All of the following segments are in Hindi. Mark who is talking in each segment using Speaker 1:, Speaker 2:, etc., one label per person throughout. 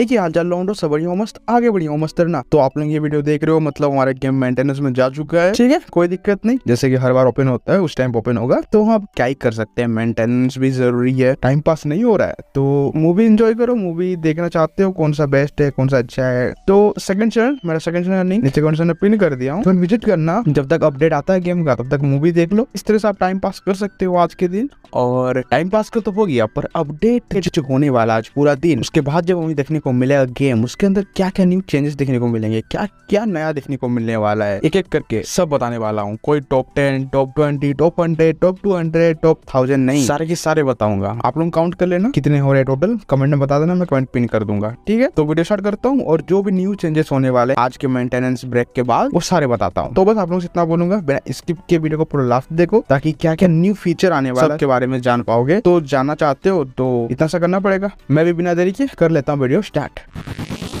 Speaker 1: है कि हाल चाल लॉन्डो सब बढ़िया मस्त आगे बढ़िया मस्त रहना तो आप लोग ये वीडियो देख रहे हो मतलब हमारे गेम मेंटेनेंस में जा चुका है ठीक है कोई दिक्कत नहीं जैसे कि हर बार ओपन होता है उस टाइम ओपन होगा तो हम क्या ही कर सकते हैं मेंटेनेंस भी जरूरी है टाइम पास नहीं हो रहा है तो मूवी इंजॉय करो मूवी देखना चाहते हो कौन सा बेस्ट है कौन सा अच्छा है तो सेकंड चैनल मेरा सेकंड चैनल नहीं नीचे कौन सा पिन कर दिया हूँ विजिट तो करना जब तक अपडेट आता है गेम का तब तक मूवी देख लो इस तरह से आप टाइम पास कर सकते हो आज के दिन और टाइम पास कर तो हो गया पर अपडेट होने वाला आज पूरा दिन उसके बाद जब मूवी देखने को मिलेगा गेम उसके अंदर क्या क्या न्यू चेंजेस देखने को मिलेंगे क्या क्या नया देखने को मिलने वाला है एक एक करके सब बताने वाला हूँ कोई top ten top twenty top hundred top two hundred top thousand नहीं सारे के सारे बताऊंगा आप लोग काउंट कर लेना कितने हो रहे टोटल कमेंट में बता देना मैं कमेंट पिन कर दूंगा ठीक है तो वीडियो स्टार्ट करता हूँ और जो भी न्यू चेंजेस होने वाले आज के मेंटेनेंस ब्रेक के बाद वो सारे बताता हूँ तो बस आप लोग इतना बोलूंगा स्किप के वीडियो को पूरा लास्ट देखो ताकि क्या क्या न्यू फीचर आने वाले के बारे में जान पाओगे तो जानना चाहते हो तो इतना सा करना पड़ेगा मैं भी बिना देरी के कर लेता हूँ वीडियो that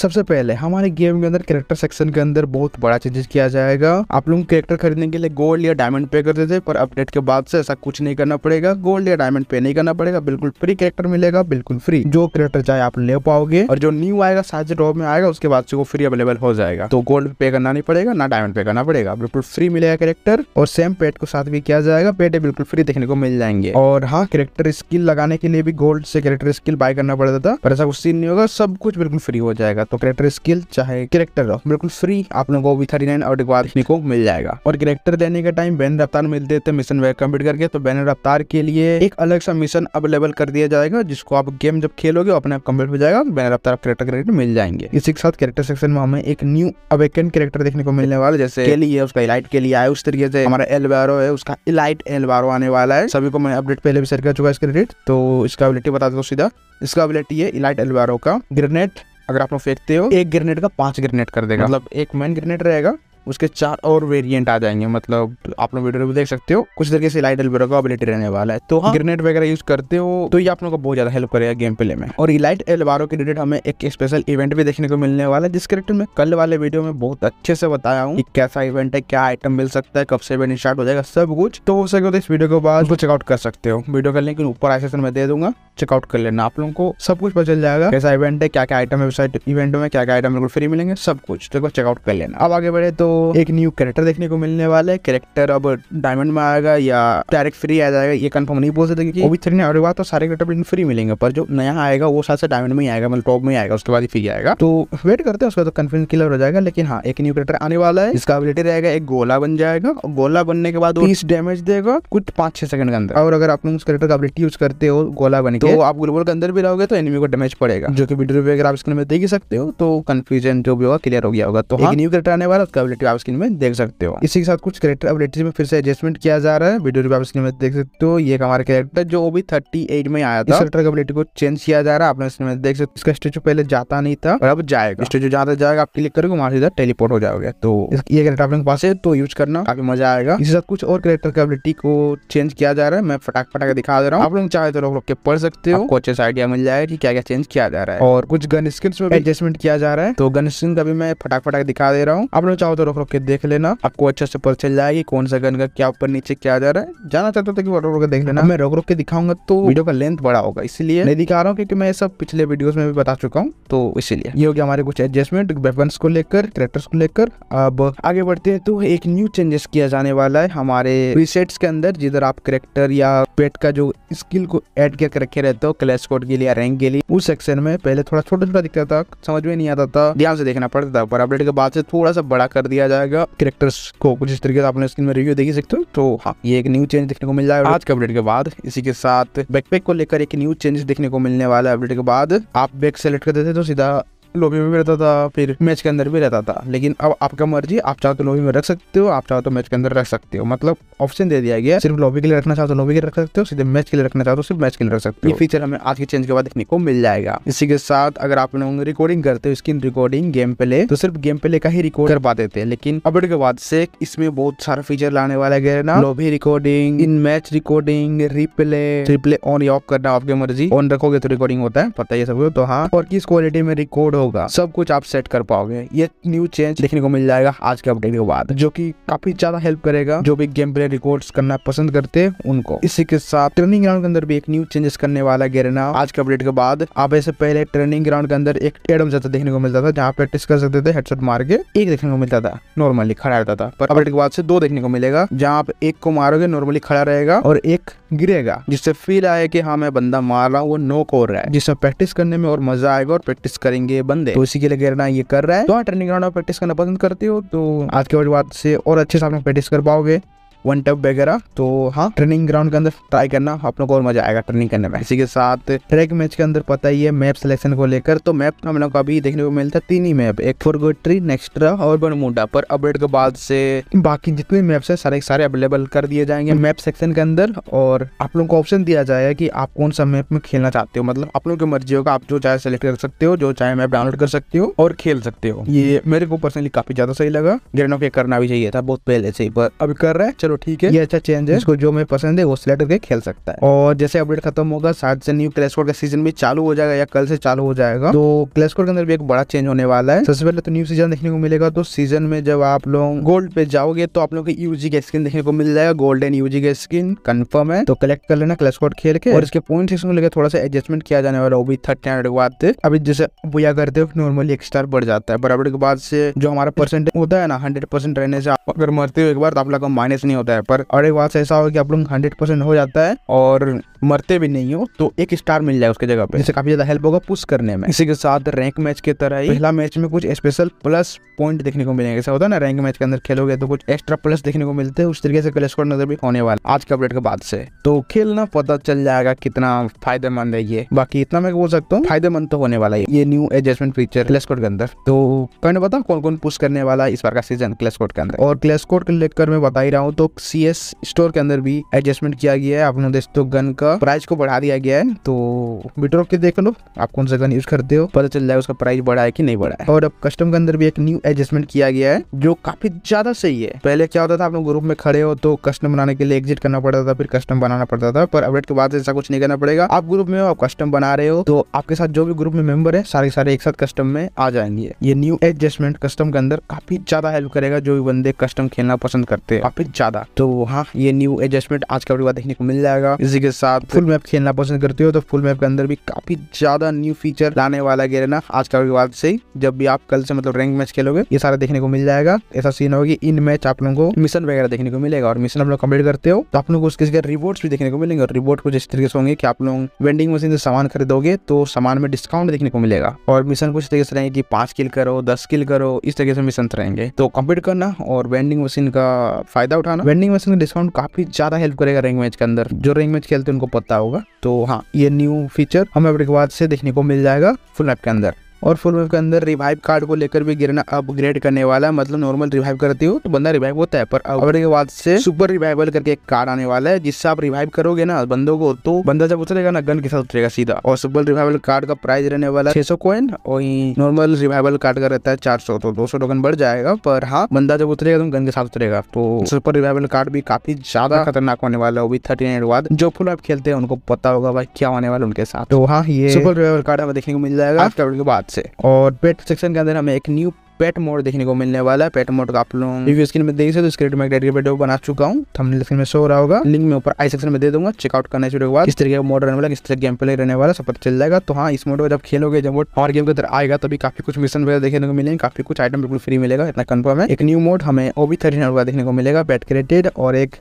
Speaker 1: सबसे पहले हमारे गेम के अंदर कैरेक्टर सेक्शन के अंदर बहुत बड़ा चेंजेस किया जाएगा आप लोग कैरेक्टर खरीदने के लिए गोल्ड या डायमंड पे करते थे पर अपडेट के बाद से ऐसा कुछ नहीं करना पड़ेगा गोल्ड या डायमंड पे नहीं करना पड़ेगा बिल्कुल फ्री कैरेक्टर मिलेगा बिल्कुल फ्री जो कैरेक्टर चाहे आप ले पाओगे और जो न्यू आएगा साझे ड्रॉप में आएगा उसके बाद से वो फ्री अवेलेबल हो जाएगा तो गोल्ड पे करना नहीं पड़ेगा ना डायमंड पे करना पड़ेगा बिल्कुल फ्री मिलेगा कैरेक्टर और सेम पेट को साथ भी किया जाएगा पेट बिल्कुल फ्री देखने को मिल जाएंगे और हाँ कैरेक्टर स्किल लगाने के लिए भी गोल्ड से कैरेक्टर स्किल बाय करना पड़ता था पर ऐसा कुछ सीन नहीं होगा सब कुछ बिल्कुल फ्री हो जाएगा जाएगा तो करेक्टर स्किल चाहे करेक्टर बिल्कुल फ्री आप लोगों को भी थर्टी नाइन और डिगवार देखने को मिल जाएगा और करेक्टर देने का टाइम बैन रफ्तार मिलते थे मिशन वे कम्प्लीट करके तो बैन रफ्तार के लिए एक अलग सा मिशन अवेलेबल कर दिया जाएगा जिसको आप गेम जब खेलोगे अपने आप कम्प्लीट हो जाएगा बैन रफ्तार करेक्टर करेक्टर मिल जाएंगे इसी के साथ करेक्टर सेक्शन में हमें एक न्यू अवेकन करेक्टर देखने को मिलने वाला जैसे के लिए उसका इलाइट के लिए आए उस तरीके से हमारा एलबारो है उसका इलाइट एलबारो आने वाला है सभी को मैं अपडेट पहले भी शेयर कर चुका है इसका रेट तो इसका एबिलिटी बता दो सीधा इसका एबिलिटी है इलाइट एलवारो का ग्रेनेड अगर आप लोग फेंकते हो एक ग्रेनेड का पांच ग्रेनेड कर देगा मतलब एक मेन ग्रेनेड रहेगा उसके चार और वेरिएंट आ जाएंगे मतलब आप लोग वीडियो में देख सकते हो कुछ तरीके से लाइट एल्बेरो का एबिलिटी रहने वाला है तो हाँ। ग्रेनेड वगैरह यूज करते हो तो ये आप लोगों को बहुत ज्यादा हेल्प करेगा गेम प्ले में और इलाइट एल्बारो के रिलेटेड हमें एक स्पेशल इवेंट भी देखने को मिलने वाला है जिसके रिलेटेड में कल वाले वीडियो में बहुत अच्छे से बताया हूँ कैसा इवेंट है क्या आइटम मिल सकता है कब से इवेंट स्टार्ट हो जाएगा सब कुछ तो हो सके तो इस वीडियो के बाद चेकआउट कर सकते हो वीडियो का लिंक ऊपर आई सेशन में दे दूंगा चेकआउट कर लेना आप लोगों को सब कुछ पता चल जाएगा कैसा इवेंट है क्या क्या आइटम है इवेंट में क्या क्या आइटम बिल्कुल फ्री मिलेंगे सब कुछ तो चेकआउट कर लेना अब आगे बढ़े तो एक न्यू कैरेक्टर देखने को मिलने वाला है कैरेक्टर अब डायमंड में आएगा या डायरेक्ट फ्री आ जाएगा ये कंफर्म नहीं बोल सकते क्योंकि ओबी थ्री ने अरे तो सारे कैरेक्टर फ्री मिलेंगे पर जो नया आएगा वो साथ डायमंड में ही आएगा मतलब टॉप में आएगा उसके बाद ही फ्री आएगा तो वेट करते हैं उसका तो कन्फ्यूज क्लियर हो जाएगा लेकिन हाँ एक न्यू कैरेक्टर आने वाला है इसका एबिलिटी रहेगा एक गोला बन जाएगा और गोला बनने के बाद तीस डैमेज देगा कुछ पांच छह सेकंड के अंदर और अगर आप लोग उस कैरेक्टर का एबिलिटी यूज करते हो गोला बन तो आप ग्लोबल के अंदर भी रहोगे तो एनिमी को डैमेज पड़ेगा जो कि वीडियो वगैरह आप स्क्रीन में देख सकते हो तो कन्फ्यूजन जो भी होगा क्लियर हो गया होगा तो एक न्यू हाँ। कैरेक्टर आने वाला उसका रिलेटिव आप स्क्रीन में देख सकते हो इसी के साथ कुछ करेक्टर अपडेटिव में फिर से एडजस्टमेंट किया जा रहा है वीडियो आप स्क्रीन में देख सकते हो ये हमारा कैरेक्टर जो भी थर्टी में आया था करेक्टर अपडेटिव को चेंज किया जा रहा है आपने स्क्रीन में देख सकते इसका स्टेचू पहले जाता नहीं था और अब जाएगा स्टेचू जाता जाएगा आप क्लिक करोगे वहां से टेलीपोर्ट हो जाओगे तो ये कैरेक्टर आपके पास है तो यूज करना काफी मजा आएगा इसी साथ कुछ और कैरेक्टर की एबिलिटी को चेंज किया जा रहा है मैं फटाक फटाक दिखा दे रहा हूँ आप लोग चाहे तो लोग रोक के पढ़ सकते हो कुछ ऐसा आइडिया मिल जाएगा कि क्या क्या चेंज किया जा रहा है और कुछ गन स्किन में एडजस्टमेंट किया जा रहा है तो गन स्किन का भी मैं फटाक फटाक दिखा दे रहा हूँ आप लोग चाहो तो रोक के देख लेना आपको अच्छे से पता चल जाएगी कौन सा गन का क्या ऊपर नीचे क्या जा रहा है जाना चाहता था कि रोक देख लेना मैं रोक रोक के दिखाऊंगा तो वीडियो का लेंथ बड़ा होगा इसलिए मैं दिखा रहा हूँ क्योंकि मैं सब पिछले वीडियो में भी बता चुका हूँ तो इसीलिए ये हो गया हमारे कुछ एडजस्टमेंट वेपन को लेकर करेक्टर्स को लेकर अब आगे बढ़ते हैं तो एक न्यू चेंजेस किया जाने वाला है हमारे रिसेट्स के अंदर जिधर आप करेक्टर या पेट का जो स्किल को एड करके रखे रहते हो क्लैश कोड के लिए रैंक के लिए उस सेक्शन में पहले थोड़ा छोटा छोटा दिखता था समझ में नहीं आता था ध्यान से देखना पड़ता था पर अपडेट के बाद से थोड़ा सा बड़ा कर दिया दिया जाएगा करेक्टर्स को कुछ इस तरीके से आपने स्क्रीन में रिव्यू देख सकते हो तो हाँ ये एक न्यू चेंज देखने को मिल जाएगा आज के अपडेट के बाद इसी के साथ बैकपैक को लेकर एक न्यू चेंज देखने को मिलने वाला है अपडेट के बाद आप बैक सेलेक्ट कर देते तो सीधा लॉबी में भी रहता था फिर मैच के अंदर भी रहता था लेकिन अब आपका मर्जी आप चाहो तो लोबी में रख सकते हो आप चाहो तो मैच के अंदर रख सकते हो मतलब ऑप्शन दे दिया गया सिर्फ लोबी के लिए रखना चाहो तो लोबी के लिए रख सकते हो सीधे मैच के लिए रखना चाहो तो सिर्फ मैच के लिए रख सकते हो ये फीचर हमें आज के चेंज के बाद देखने को मिल जाएगा इसी के साथ अगर आप लोग रिकॉर्डिंग करते हो स्क्रीन रिकॉर्डिंग गेम प्ले तो सिर्फ गेम प्ले का ही रिकॉर्ड कर पाते थे लेकिन अपडेट के बाद से इसमें बहुत सारा फीचर लाने वाला गया ना lobby recording in match recording replay replay on या ऑफ करना आपकी मर्जी ऑन रखोगे तो रिकॉर्डिंग होता है पता ही सब तो हाँ और किस क्वालिटी में रिकॉर्ड होगा सब कुछ आप सेट कर पाओगे ये न्यू चेंज देखने को मिल जाएगा आज के अपडेट के बाद जो कि काफी ज्यादा हेल्प करेगा जो भी गेम प्ले रिकॉर्ड करना पसंद करते हैं उनको इसी के साथ ट्रेनिंग ग्राउंड के अंदर भी एक न्यू चेंजेस करने वाला गेरेना आज के अपडेट के बाद आप ऐसे पहले ट्रेनिंग ग्राउंड के अंदर एक एडम जाता देखने को मिलता था जहाँ प्रैक्टिस कर सकते थे हेडसेट मार के एक देखने को मिलता था नॉर्मली खड़ा रहता था पर अपडेट के बाद से दो देखने को मिलेगा जहाँ आप एक को मारोगे नॉर्मली खड़ा रहेगा और एक गिरेगा जिससे फील आए कि हाँ मैं बंदा मार रहा हूँ वो नोक हो रहा है जिससे प्रैक्टिस करने में और मजा आएगा और प्रैक्टिस करेंगे बंदे तो इसी के लिए गिरना ये कर रहा है तो ट्रेनिंग ग्राउंड में प्रैक्टिस करना पसंद करते हो तो आज के बाद से और अच्छे से आप प्रैक्टिस कर पाओगे वन टब वगैरह तो हाँ ट्रेनिंग ग्राउंड के अंदर ट्राई करना आप लोग को और मजा आएगा ट्रेनिंग करने में इसी के साथ ट्रैक मैच के अंदर पता ही है मैप सिलेक्शन को लेकर तो मैप तो हम लोग को अभी देखने को मिलता है तीन ही मैप एक फोरगोट्री नेक्स्ट्रा और बनमुडा पर अपडेट के बाद से बाकी जितने मैप्स है सारे सारे अवेलेबल कर दिए जाएंगे मैप सेक्शन के अंदर और आप लोगों को ऑप्शन दिया जाएगा कि आप कौन सा मैप में खेलना चाहते हो मतलब आप लोगों की मर्जी होगा आप जो चाहे सेलेक्ट कर सकते हो जो चाहे मैप डाउनलोड कर सकते हो और खेल सकते हो ये मेरे को पर्सनली काफी ज्यादा सही लगा जेनो के करना भी चाहिए था बहुत पहले से ही पर अभी कर रहे हैं चलो चलो ठीक है ये अच्छा चेंज है इसको जो मैं पसंद है वो सिलेक्ट करके खेल सकता है और जैसे अपडेट खत्म होगा शायद से न्यू क्लैश का सीजन भी चालू हो जाएगा या कल से चालू हो जाएगा तो क्लेश के अंदर भी एक बड़ा चेंज होने वाला है सबसे पहले तो न्यू सीजन देखने को मिलेगा तो सीजन में जब आप लोग गोल्ड पे जाओगे तो आप लोग को यूजी का स्किन देखने को मिल जाएगा गोल्डन यूजी का स्किन कन्फर्म है तो कलेक्ट कर लेना क्लैश खेल के और इसके पॉइंट को लेकर थोड़ा सा एडजस्टमेंट किया जाने वाला वो भी थर्ड स्टैंड के बाद अभी जैसे बुआ करते हो नॉर्मली एक स्टार बढ़ जाता है बराबर के बाद से जो हमारा परसेंट होता है ना हंड्रेड परसेंट रहने से अगर मरते हो एक बार तो आप लोग माइनस नहीं होता है पर और अड़ेवाल से ऐसा हो कि आप लोग हंड्रेड परसेंट हो जाता है और मरते भी नहीं हो तो एक स्टार मिल जाए उसके जगह पे जिससे काफी ज्यादा हेल्प होगा पुश करने में इसी के साथ रैंक मैच की तरह ही पहला मैच में कुछ स्पेशल प्लस पॉइंट देखने को मिलेंगे ऐसा होता है ना रैंक मैच के अंदर खेलोगे तो कुछ एक्स्ट्रा प्लस देखने को मिलते हैं उस तरीके से कल स्कोर नजर भी होने वाला आज के अपडेट के बाद से तो खेलना पता चल जाएगा कितना फायदेमंद है ये बाकी इतना मैं बोल सकता हूँ फायदेमंद तो होने वाला है ये new adjustment feature clash code के अंदर तो कहने बताओ कौन कौन पुश करने वाला है इस बार का सीजन क्लेश कोड के अंदर और क्लेश कोड को लेकर मैं बता ही रहा हूँ तो लोग सी एस स्टोर के अंदर भी एडजस्टमेंट किया गया है आप दोस्तों गन का प्राइस को बढ़ा दिया गया है तो विड्रॉप के देख लो आप कौन सा गन यूज करते हो पता चल जाए उसका प्राइस बढ़ा है कि नहीं बढ़ा है और अब कस्टम के अंदर भी एक न्यू एडजस्टमेंट किया गया है जो काफी ज्यादा सही है पहले क्या होता था आप लोग ग्रुप में खड़े हो तो कस्टम बनाने के लिए एग्जिट करना पड़ता था फिर कस्टम बनाना पड़ता था पर अपडेट के बाद ऐसा कुछ नहीं करना पड़ेगा आप ग्रुप में हो आप कस्टम बना रहे हो तो आपके साथ जो भी ग्रुप में मेंबर है सारे सारे एक साथ कस्टम में आ जाएंगे ये न्यू एडजस्टमेंट कस्टम के अंदर काफी ज्यादा हेल्प करेगा जो भी बंदे कस्टम खेलना पसंद करते हैं काफी ज्यादा था तो हाँ ये न्यू एडजस्टमेंट आज का वीडियो देखने को मिल जाएगा इसी के साथ फुल मैप खेलना पसंद करते हो तो फुल मैप के अंदर भी काफी ज्यादा न्यू फीचर लाने वाला ना आज का वीडियो से जब भी आप कल से मतलब रैंक मैच खेलोगे ये सारा देखने को मिल जाएगा ऐसा सीन होगी इन मैच आप लोगों को मिशन वगैरह देखने को मिलेगा और मिशन आप लोग कम्प्लीट करते हो तो आप लोग उसके रिवॉर्ड भी देखने को मिलेंगे और रिवॉर्ड कुछ इस तरीके से होंगे कि आप लोग वेंडिंग मशीन से सामान खरीदोगे तो सामान में डिस्काउंट देखने को मिलेगा और मिशन कुछ तरीके से रहेंगे कि पांच किल करो दस किल करो इस तरीके से मिशन रहेंगे तो कम्प्लीट करना और वेंडिंग मशीन का फायदा उठाना वेंडिंग मशीन का डिस्काउंट काफी ज्यादा हेल्प करेगा रेंग मैच के अंदर जो रिंग मैच खेलते हैं उनको पता होगा तो हाँ ये न्यू फीचर हमें अपडेट बाद से देखने को मिल जाएगा फुल ऐप के अंदर और फुल वेव के अंदर रिवाइव कार्ड को लेकर भी गिरना अपग्रेड करने वाला है मतलब नॉर्मल रिवाइव करती हो तो बंदा रिवाइव होता है पर अपग्रेड के बाद से सुपर रिवाइवल करके एक कार्ड आने वाला है जिससे आप रिवाइव करोगे ना बंदों को तो बंदा जब उतरेगा ना गन के साथ उतरेगा सीधा और सुपर रिवाइवल कार्ड का प्राइस रहने वाला है छह सौ कॉइन और नॉर्मल रिवाइवल कार्ड का रहता है चार सौ तो दो सौ टोकन बढ़ जाएगा पर हाँ बंदा जब उतरेगा तो गन के साथ उतरेगा तो सुपर रिवाइवल कार्ड भी काफी ज्यादा खतरनाक होने वाला है थर्टी नाइन बाद जो फुल आप खेलते हैं उनको पता होगा भाई क्या होने वाला उनके साथ तो हाँ ये सुपर रिवाइवल कार्ड हमें देखने को मिल जाएगा के बाद से और पेट सेक्शन के अंदर हमें एक न्यू पेट मोड देखने को मिलने वाला है पेट मोड का आप लोग रिव्यू स्क्रीन में देख सकते हो इसके रेट मैं वीडियो बना चुका हूँ थंबनेल स्क्रीन में शो रहा होगा लिंक में ऊपर आई सेक्शन में दे दूंगा चेकआउट करने के बाद इस तरीके का मोड रहने वाला किस तरह गेम प्ले रहने वाला सब पता चल जाएगा तो हाँ इस मोड को जब खेलोगे जब वो और गेम के अंदर आएगा तभी तो काफी कुछ मिशन वगैरह देखने को मिलेंगे काफी कुछ आइटम बिल्कुल फ्री मिलेगा इतना कन्फर्म है एक न्यू मोड हमें ओबी थर्टीन देखने को मिलेगा पेट क्रेटेड और एक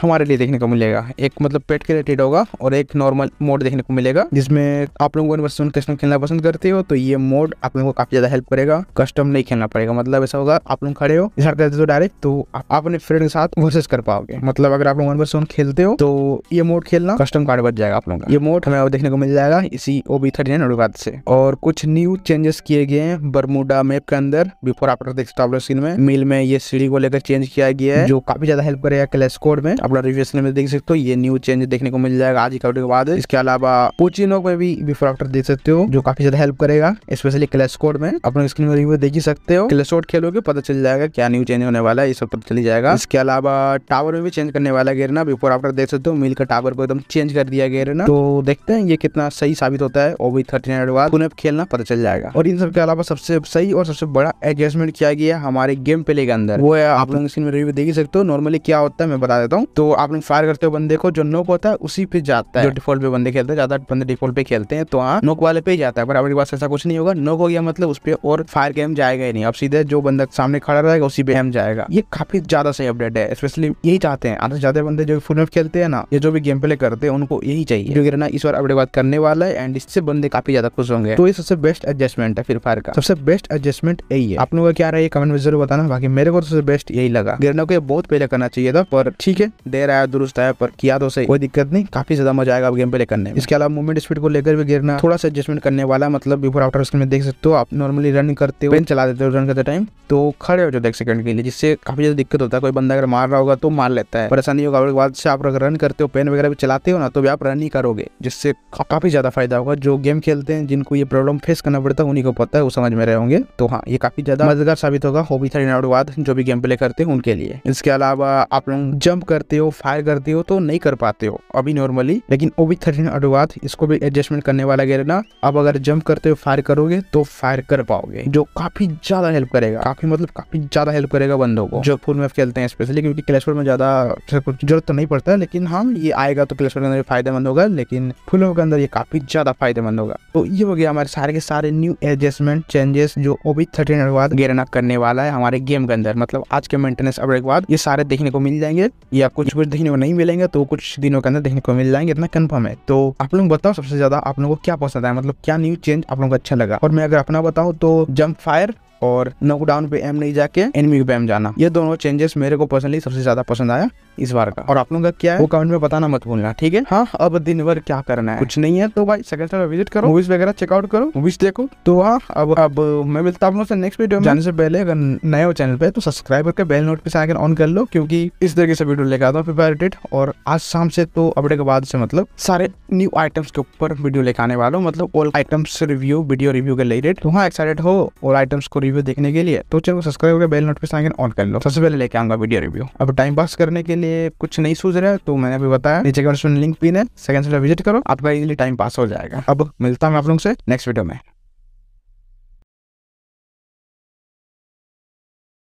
Speaker 1: हमारे लिए देखने को मिलेगा एक मतलब पेट के रिलेटेड होगा और एक नॉर्मल मोड देखने को मिलेगा जिसमें आप लोग वन वर्सन कस्टम खेलना पसंद करते हो तो ये मोड आप लोगों को काफी ज्यादा हेल्प करेगा कस्टम नहीं खेलना पड़ेगा मतलब ऐसा होगा आप लोग खड़े हो करते हो डायरेक्ट तो आप अपने फ्रेंड के साथ वर्सेस कर पाओगे मतलब अगर आप लोग वन वर्सन खेलते हो तो ये मोड खेलना कस्टम कार्ड बच जाएगा आप लोगों का ये मोड हमें देखने को मिल जाएगा इसी ओबी थर्टी नाइन से और कुछ न्यू चेंजेस किए गए हैं बरमुडा मैप के अंदर बिफोर देख सकते हो आप लोग स्क्रीन में मिल में ये सीढ़ी को लेकर चेंज किया गया है जो काफी ज्यादा हेल्प करेगा क्लैश कोड में अपना रिव्यूस में देख सकते हो ये न्यू चेंज देखने को मिल जाएगा आज ही के बाद इसके अलावा पोचिनोक में भी बिफोर आफ्टर देख सकते हो जो काफी ज्यादा हेल्प करेगा स्पेशली क्लैश में अपने स्क्रीन में रिव्यू देख सकते हो क्लैश खेलो खेलोगे पता चल जाएगा क्या न्यू चेंज होने वाला है ये सब पता चली जाएगा इसके अलावा टावर में भी चेंज करने वाला है गेरना बिफोर आफ्टर देख सकते हो मिल का टावर को एकदम चेंज कर दिया गया तो देखते हैं ये कितना सही साबित होता है ओवी थर्टी नाइन बाद पुनः खेलना पता चल जाएगा और इन सब के अलावा सबसे सही और सबसे बड़ा एडजस्टमेंट किया गया हमारे गेम प्ले के अंदर वो है आप लोग स्क्रीन में रिव्यू देख सकते हो नॉर्मली क्या होता है मैं बता देता हूँ तो आप लोग फायर करते हो बंदे को जो नोक होता है उसी पे जाता है जो डिफॉल्ट पे बंदे खेलते हैं ज्यादा बंदे डिफॉल्ट पे खेलते हैं तो हाँ नोक वाले पे ही जाता है पर आपके पास ऐसा कुछ नहीं होगा नोक हो गया मतलब उस पर और फायर गेम जाएगा ही नहीं अब सीधे जो बंदा सामने खड़ा रहेगा उसी पे हम जाएगा ये काफी ज्यादा सही अपडेट है स्पेशली यही चाहते हैं आधे ज्यादा बंदे जो फुल खेलते हैं ना ये जो भी गेम प्ले करते हैं उनको यही चाहिए जो गिरना इस बार अपडेट बात करने वाला है एंड इससे बंदे काफी ज्यादा खुश होंगे तो ये सबसे बेस्ट एडजस्टमेंट है फिर फायर का सबसे बेस्ट एडजस्टमेंट यही है आप लोगों का क्या रहा है कमेंट में जरूर बताना बाकी मेरे को तो सबसे बेस्ट यही लगा गिरना को बहुत पहले करना चाहिए था पर ठीक है दे रहा है दुरुस्त है पर किया तो सही कोई दिक्कत नहीं काफी ज्यादा मजा आएगा गेम प्ले करने में इसके अलावा मूवमेंट स्पीड को लेकर भी गिरना थोड़ा सा एडजस्टमेंट करने वाला मतलब बिफोर आफ्टर स्क्रीन में देख सकते हो आप नॉर्मली रन करते हो पेन चला देते हो रन करते टाइम तो खड़े हो जाते एक सेकंड के लिए जिससे काफी ज्यादा दिक्कत होता है कोई बंदा अगर मार रहा होगा तो मार लेता है परेशानी होगा बाद से आप अगर रन करते हो पेन वगैरह भी चलाते हो ना तो भी आप रन ही करोगे जिससे काफी ज्यादा फायदा होगा जो गेम खेलते हैं जिनको ये प्रॉब्लम फेस करना पड़ता है उन्हीं को पता है वो समझ में रहे होंगे तो हाँ ये काफी ज्यादा मददगार साबित होगा हो भी था बाद जो भी गेम प्ले करते हैं उनके लिए इसके अलावा आप लोग जंप करते करते हो फायर करते हो तो नहीं कर पाते हो अभी नॉर्मली लेकिन वो भी थर्टीन अडवाद इसको भी एडजस्टमेंट करने वाला गया ना अब अगर जंप करते हो फायर करोगे तो फायर कर पाओगे जो काफी ज्यादा हेल्प करेगा काफी मतलब काफी ज्यादा हेल्प करेगा बंदों को जो फुल मैप खेलते हैं स्पेशली क्योंकि क्लेश में ज्यादा जरूरत तो नहीं पड़ता लेकिन हाँ ये आएगा तो क्लेश के अंदर फायदेमंद होगा लेकिन फुल मैप के अंदर ये काफी ज्यादा फायदेमंद होगा तो ये हो गया हमारे सारे के सारे न्यू एडजस्टमेंट चेंजेस जो ओबी थर्टीन अडवाद गेरना करने वाला है हमारे गेम के अंदर मतलब आज के मेंटेनेंस अपडेट के बाद ये सारे देखने को मिल जाएंगे या कुछ कुछ देखने को नहीं मिलेंगे तो कुछ दिनों के अंदर देखने को मिल जाएंगे इतना कन्फर्म है तो आप लोग बताओ सबसे ज्यादा आप लोगों को क्या पसंद आया मतलब क्या न्यू चेंज आप लोगों को अच्छा लगा और मैं अगर अपना बताऊँ तो जम्प फायर और नोकडाउन पे एम नहीं जाके एनमी पे एम जाना ये दोनों चेंजेस मेरे को पर्सनली सबसे ज्यादा पसंद आया इस बार का और आप लोगों का क्या है वो कमेंट में बताना मत भूलना ठीक है हाँ अब दिन भर क्या करना है कुछ नहीं है तो भाई सेकंड स्टार विजिट करो मूवीज वगैरह चेकआउट करो मूवीज देखो तो हाँ अब अब मैं मिलता आप लोगों से नेक्स्ट वीडियो जाने से पहले अगर नए हो चैनल पे तो सब्सक्राइब करके बेल नोट आइकन ऑन कर लो क्योंकि इस तरीके से वीडियो लेकर आता हूँ प्रिपेरेटेड और आज शाम से तो अपडेट के बाद से मतलब सारे न्यू आइटम्स के ऊपर वीडियो लेकर आने वाला हूँ मतलब all items review video review के रिलेटेड तो हाँ एक्साइटेड हो ऑल आइटम्स को रिव्यू देखने के लिए तो चलो सब्सक्राइब करके बेल नोट आइकन ऑन कर लो सबसे पहले लेके आऊंगा वीडियो रिव्यू अब टाइम पास करने के लिए लिए कुछ नहीं सूझ रहे तो मैंने अभी बताया नीचे का लिंक भी है सेकंड विजिट करो आपका इजिली टाइम पास हो जाएगा अब मिलता हूँ आप लोग से नेक्स्ट वीडियो में